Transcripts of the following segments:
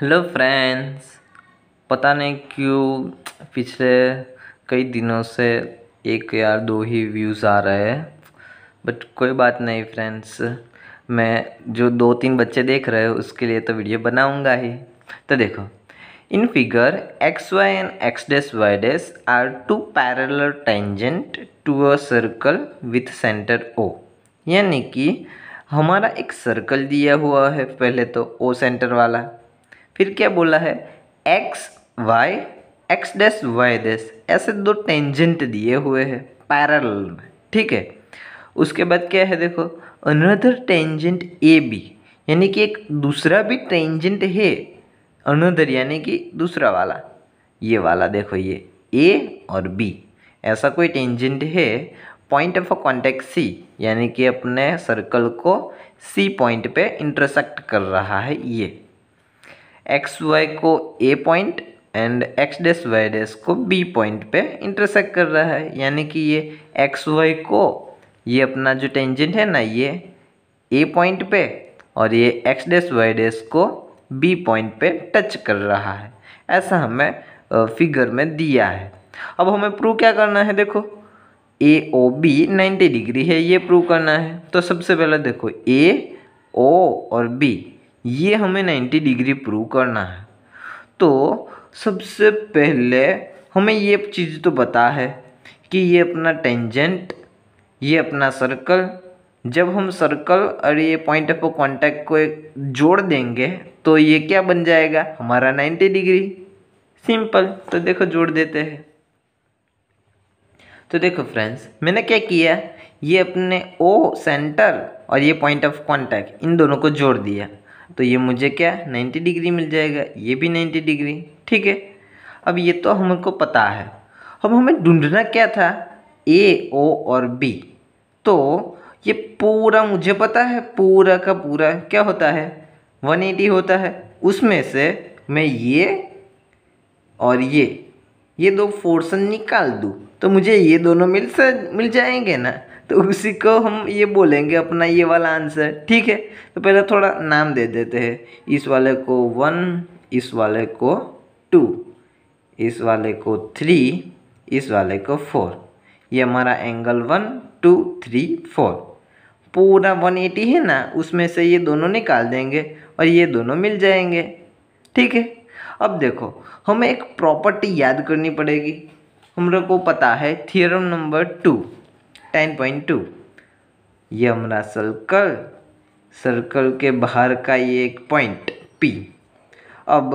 hello friends पता नहीं क्यों पिछले कई दिनों से एक या दो ही व्यूज़ आ रहे हैं बट कोई बात नहीं फ्रेंड्स मैं जो दो तीन बच्चे देख रहे हो उसके लिए तो वीडियो बनाऊंगा ही तो देखो इन figure X Y and X dash Y dash are two parallel tangent to a circle with centre O यानी कि हमारा एक सर्कल दिया हुआ है पहले तो ओ सेंटर वाला फिर क्या बोला है X Y X dash Y dash ऐसे दो टेंजेंट दिए हुए हैं पैरल में ठीक है उसके बाद क्या है देखो अनदर टेंजेंट ए बी यानी कि एक दूसरा भी टेंजेंट है अनदर यानी कि दूसरा वाला ये वाला देखो ये ए और बी ऐसा कोई टेंजेंट है पॉइंट ऑफ कॉन्टेक्ट सी यानी कि अपने सर्कल को सी पॉइंट पे इंटरसेक्ट कर रहा है ये एक्स वाई को A point and X dash Y dash को बी पॉइंट पे इंटरसेक्ट कर रहा है यानी कि ये एक्स वाई को ये अपना जो टेंजेंट है ना ये ए पॉइंट पे और ये एक्स डैश वाई डैश को बी पॉइंट पे टच कर रहा है ऐसा हमें फिगर में दिया है अब हमें प्रूव क्या करना है देखो A O B ninety degree है ये प्रूव करना है तो सबसे पहले देखो ए ओ और बी ये हमें 90 डिग्री प्रूव करना है तो सबसे पहले हमें ये चीज़ तो बता है कि ये अपना टेंजेंट ये अपना सर्कल जब हम सर्कल और ये पॉइंट ऑफ कांटेक्ट को एक जोड़ देंगे तो ये क्या बन जाएगा हमारा 90 डिग्री सिंपल तो देखो जोड़ देते हैं तो देखो फ्रेंड्स मैंने क्या किया ये अपने ओ सेंटर और ये पॉइंट ऑफ कांटेक्ट इन दोनों को जोड़ दिया तो ये मुझे क्या नाइन्टी डिग्री मिल जाएगा ये भी नाइन्टी डिग्री ठीक है अब ये तो हमको पता है अब हमें ढूंढना क्या था ए ओ और बी तो ये पूरा मुझे पता है पूरा का पूरा क्या होता है 180 होता है उसमें से मैं ये और ये ये दो फोर्सन निकाल दूँ तो मुझे ये दोनों मिल से मिल जाएंगे ना तो उसी को हम ये बोलेंगे अपना ये वाला आंसर ठीक है तो पहले थोड़ा नाम दे देते हैं इस वाले को वन इस वाले को टू इस वाले को थ्री इस वाले को फोर ये हमारा angle one two three four पूरा वन एटी है ना उसमें से ये दोनों निकाल देंगे और ये दोनों मिल जाएंगे ठीक है अब देखो हमें एक प्रॉपर्टी याद करनी पड़ेगी हम लोग को पता है theorem number two ten point two ये हमारा सर्कल सर्कल के बाहर का ये एक पॉइंट पी अब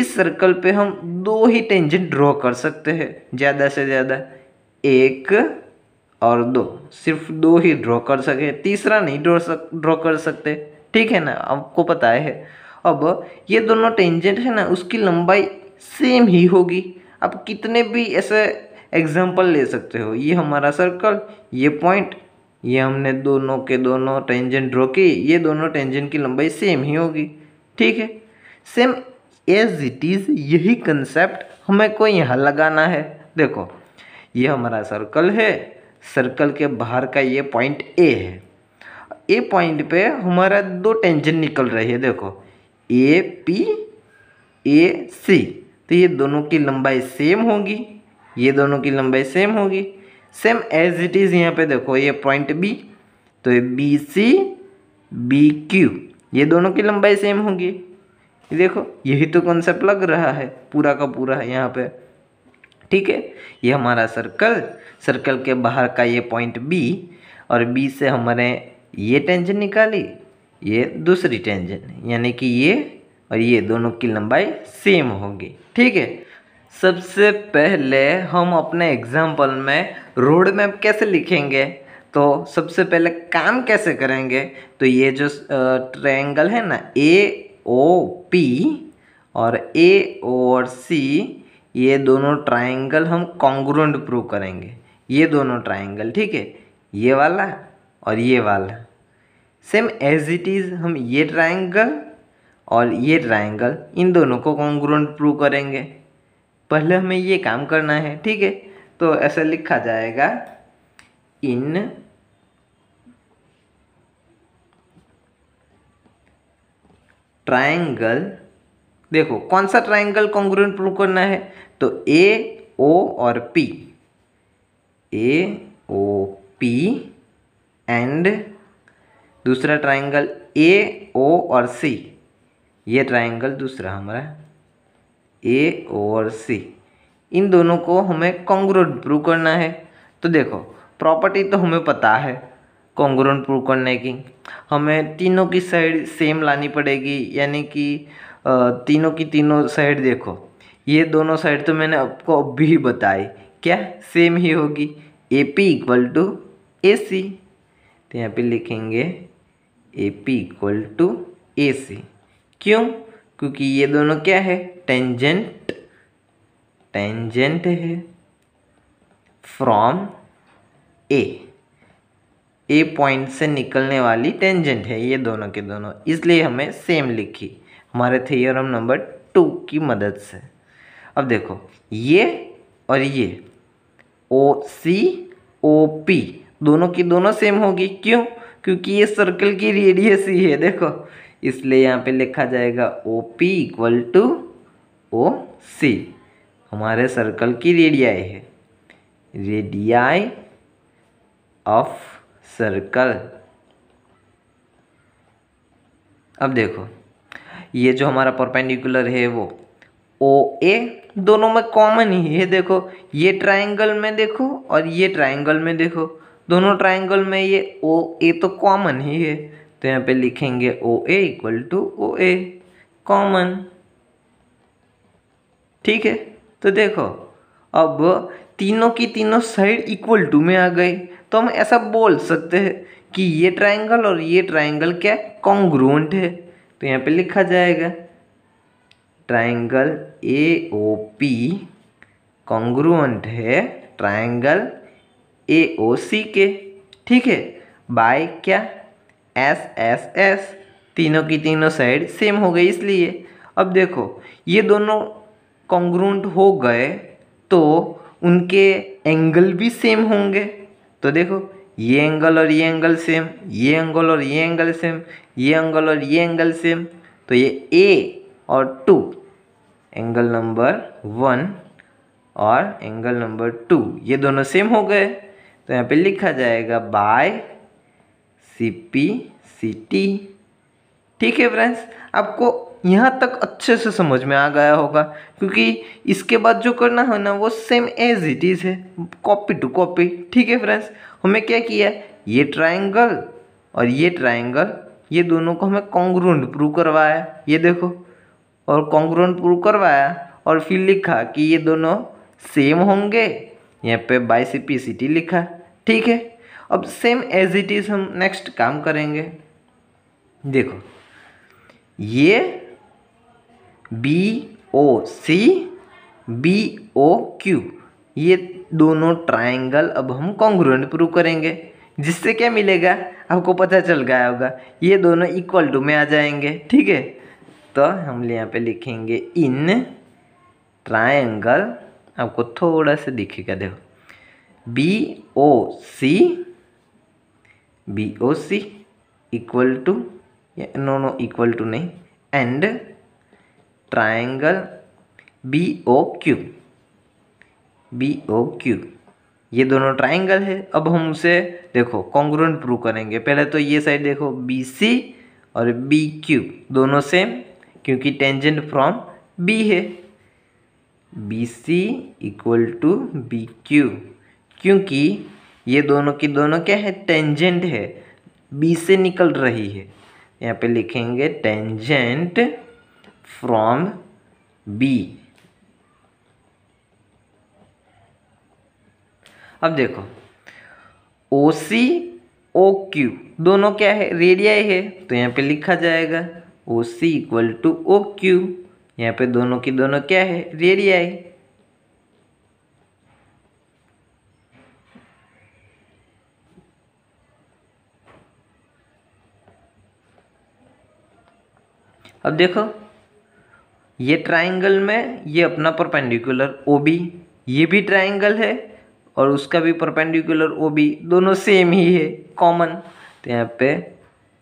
इस सर्कल पे हम दो ही टेंजेंट ड्रॉ कर सकते हैं ज़्यादा से ज़्यादा एक और दो सिर्फ दो ही ड्रॉ कर सके तीसरा नहीं ड्रॉ सक ड्रॉ कर सकते ठीक है ना आपको पता है अब ये दोनों टेंजेंट है ना उसकी लंबाई सेम ही होगी आप कितने भी ऐसे एग्जाम्पल ले सकते हो ये हमारा सर्कल ये पॉइंट ये हमने दोनों के दोनों टेंजेंट ड्रॉ की ये दोनों टेंजेंट की लंबाई सेम ही होगी ठीक है सेम एज इट इज़ यही कंसेप्ट हमें को यहाँ लगाना है देखो ये हमारा सर्कल है सर्कल के बाहर का ये पॉइंट ए है ए पॉइंट पे हमारा दो टेंजेंट निकल रही है देखो ए पी ए सी तो ये दोनों की लंबाई सेम होगी ये दोनों की लंबाई सेम होगी सेम एज इट इज़ यहाँ पे देखो ये पॉइंट बी तो ये बी सी बी क्यू ये दोनों की लंबाई सेम होगी ये देखो यही तो कॉन्सेप्ट लग रहा है पूरा का पूरा है यहाँ पे ठीक है ये हमारा सर्कल सर्कल के बाहर का ये पॉइंट बी और बी से हमने ये टेंजन निकाली ये दूसरी टेंजन यानी कि ये और ये दोनों की लंबाई सेम होगी ठीक है सबसे पहले हम अपने एग्जाम्पल में रोड मैप कैसे लिखेंगे तो सबसे पहले काम कैसे करेंगे तो ये जो ट्रायंगल है ना ए ओ पी और ए और सी ये दोनों ट्रायंगल हम कॉन्ग्रुएंट प्रूव करेंगे ये दोनों ट्रायंगल ठीक है ये वाला और ये वाला सेम एज इट इज़ हम ये ट्रायंगल और ये ट्रायंगल इन दोनों को कॉन्ग्रुएंट प्रूव करेंगे पहले हमें ये काम करना है ठीक है तो ऐसा लिखा जाएगा इन ट्राइंगल देखो कौन सा ट्राइंगल कॉन्ग्रुएंट प्रूव करना है तो ए ओ और P A O P and दूसरा ट्राइंगल ए ओ और सी ये ट्राइंगल दूसरा हमारा ए और सी इन दोनों को हमें कॉन्ग्रोन प्रूव करना है तो देखो प्रॉपर्टी तो हमें पता है कॉन्ग्रोन प्रूव करने की हमें तीनों की साइड सेम लानी पड़ेगी यानी कि तीनों की तीनों साइड देखो ये दोनों साइड तो मैंने आपको अभी ही बताई क्या सेम ही होगी A P equal to A C तो यहाँ पे लिखेंगे A P equal to A C क्यों क्योंकि ये दोनों क्या है टेंजेंट टेंजेंट है फ्रॉम ए ए पॉइंट से निकलने वाली टेंजेंट है ये दोनों के दोनों इसलिए हमें सेम लिखी हमारे थियोरम नंबर टू की मदद से अब देखो ये और ये ओ सी ओ पी दोनों की दोनों सेम होगी क्यों क्योंकि ये सर्कल की रेडियस ही है देखो इसलिए यहाँ पे लिखा जाएगा O P equal to O C हमारे सर्कल की रेडियाई है रेडियाई ऑफ सर्कल अब देखो ये जो हमारा परपेंडिकुलर है वो ओ ए दोनों में कॉमन ही है देखो ये ट्राइंगल में देखो और ये ट्राइंगल में देखो दोनों ट्राइंगल में ये ओ ए तो कॉमन ही है तो यहाँ पे लिखेंगे O A equal to O A common ठीक है तो देखो अब तीनों की तीनों साइड इक्वल टू में आ गई तो हम ऐसा बोल सकते हैं कि ये ट्राइंगल और ये ट्राइंगल क्या कॉन्ग्रुएंट है तो यहाँ पे लिखा जाएगा triangle A O P congruent है ट्राइंगल ए ओ सी के ठीक है बाय क्या एस एस एस तीनों की तीनों साइड सेम हो गई इसलिए अब देखो ये दोनों कॉन्ग्रूंट हो गए तो उनके एंगल भी सेम होंगे तो देखो ये एंगल और ये एंगल सेम ये एंगल और ये एंगल सेम ये एंगल और ये एंगल सेम तो ये ए और टू एंगल नंबर वन और एंगल नंबर टू ये दोनों सेम हो गए तो यहाँ पे लिखा जाएगा by C P C T ठीक है फ्रेंड्स आपको यहाँ तक अच्छे से समझ में आ गया होगा क्योंकि इसके बाद जो करना है ना वो सेम एज इट इज़ है कॉपी टू कॉपी ठीक है फ्रेंड्स हमें क्या किया ये ट्राइंगल और ये ट्राइंगल ये दोनों को हमें कॉन्ग्रूंड प्रूव करवाया ये देखो और कॉन्ग्रूंड प्रूव करवाया और फिर लिखा कि ये दोनों सेम होंगे यहाँ पे by C P C T लिखा ठीक है अब सेम एज इट इज़ हम नेक्स्ट काम करेंगे देखो ये B O C B O Q ये दोनों ट्राइंगल अब हम कॉन्ग्रुएंट प्रूव करेंगे जिससे क्या मिलेगा आपको पता चल गया होगा ये दोनों इक्वल टू में आ जाएंगे ठीक है तो हम यहाँ पे लिखेंगे इन ट्राइंगल आपको थोड़ा सा दिखेगा देखो B O C B O C equal to no no equal to नहीं and triangle B O Q B O Q ये दोनों ट्राइंगल है अब हम उसे देखो कॉन्ग्रुएंट प्रूव करेंगे पहले तो ये साइड देखो बी सी और बी क्यू दोनों सेम क्योंकि टेंजेंट फ्रॉम बी है B C equal to B Q क्योंकि ये दोनों की दोनों क्या है टेंजेंट है बी से निकल रही है यहाँ पे लिखेंगे टेंजेंट फ्रॉम बी अब देखो ओ सी ओ क्यू दोनों क्या है रेडियाई है तो यहाँ पे लिखा जाएगा O C equal to O Q यहाँ पे दोनों की दोनों क्या है रेडियाई अब देखो ये ट्राइंगल में ये अपना परपेंडिकुलर ओ बी ये भी ट्राइंगल है और उसका भी परपेंडिकुलर ओ बी दोनों सेम ही है कॉमन तो यहाँ पे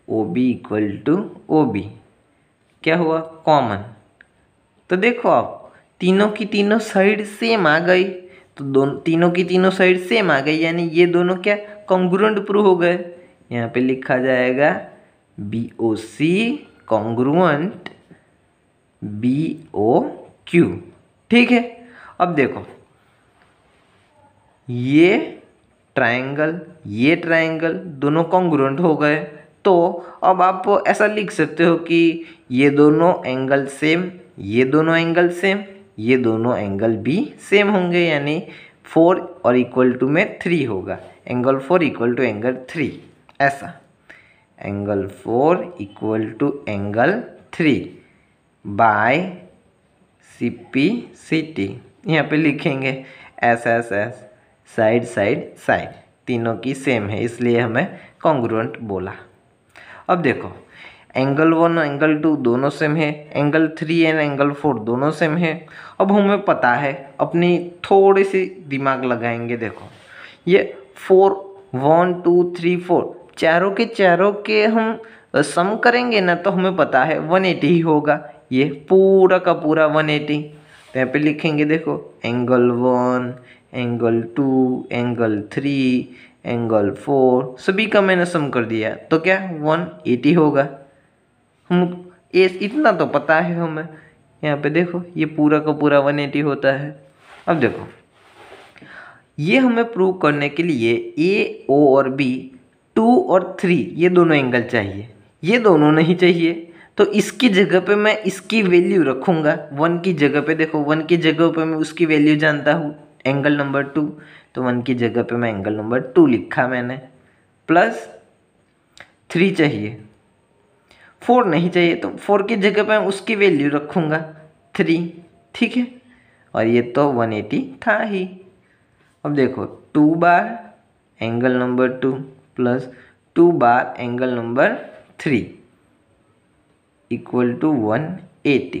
O B equal to O B क्या हुआ कॉमन तो देखो आप तीनों की तीनों साइड सेम आ गई तो दोनों तीनों की तीनों साइड सेम आ गई यानी ये दोनों क्या कॉन्ग्रुएंट प्रूव हो गए यहाँ पे लिखा जाएगा B O C congruent B O Q ठीक है अब देखो ये ट्राइंगल ये ट्राइंगल दोनों कॉन्ग्रुएंट हो गए तो अब आप ऐसा लिख सकते हो कि ये दोनों एंगल सेम ये दोनों एंगल सेम ये दोनों एंगल भी सेम होंगे यानी फोर और इक्वल टू में थ्री होगा angle four equal to angle three ऐसा angle four equal to angle three by C P C T यहाँ पर लिखेंगे S S S side side side तीनों की सेम है इसलिए हमें कॉन्ग्रुएंट बोला अब देखो एंगल वन एंगल टू दोनों सेम है angle three and angle four दोनों सेम है अब हमें पता है अपनी थोड़ी सी दिमाग लगाएंगे देखो ये four one two three four चारों के चारों के हम सम करेंगे ना तो हमें पता है वन एटी ही होगा ये पूरा का पूरा वन एटी तो यहाँ पे लिखेंगे देखो angle one angle two angle three angle four सभी का मैंने सम कर दिया तो क्या वन एटी होगा हम ये इतना तो पता है हमें यहाँ पे देखो ये पूरा का पूरा वन एटी होता है अब देखो ये हमें प्रूव करने के लिए ए ओ और बी टू और थ्री ये दोनों एंगल चाहिए ये दोनों नहीं चाहिए तो इसकी जगह पे मैं इसकी वैल्यू रखूँगा वन की जगह पे देखो वन की जगह पे मैं उसकी वैल्यू जानता हूँ एंगल नंबर टू तो वन की जगह पे मैं एंगल नंबर टू लिखा मैंने प्लस थ्री चाहिए फोर नहीं चाहिए तो फोर की जगह पे मैं उसकी वैल्यू रखूँगा थ्री ठीक है और ये तो वन एटी था ही अब देखो टू बार angle number two plus two बार angle number three equal to one eighty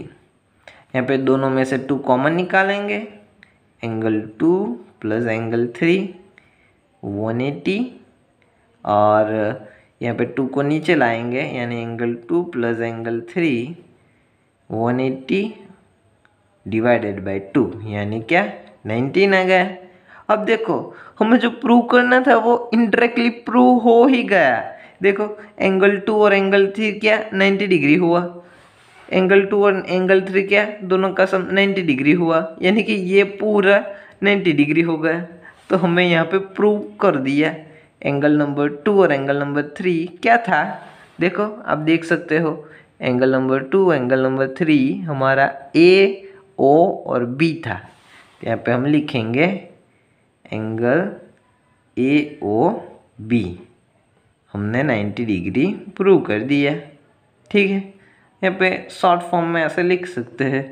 यहाँ पे दोनों में से टू कॉमन निकालेंगे angle two plus angle three one eighty और यहाँ पे टू को नीचे लाएंगे यानी angle two plus angle three one eighty divided by two यानी क्या नाइनटीन आ गया अब देखो हमें जो प्रूव करना था वो इनडायरेक्टली प्रूव हो ही गया देखो एंगल टू और एंगल थ्री क्या नाइन्टी डिग्री हुआ एंगल टू और एंगल थ्री क्या दोनों का सम नाइन्टी डिग्री हुआ यानी कि ये पूरा नाइन्टी डिग्री हो गया तो हमें यहाँ पे प्रूव कर दिया एंगल नंबर टू और एंगल नंबर थ्री क्या था देखो आप देख सकते हो angle number two angle number three हमारा ए ओ और बी था यहाँ पे हम लिखेंगे एंगल ए ओ बी हमने 90 डिग्री प्रूव कर दिया ठीक है यहाँ पे शॉर्ट फॉर्म में ऐसे लिख सकते हैं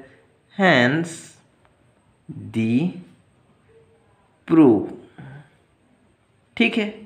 हैंस दी प्रूव ठीक है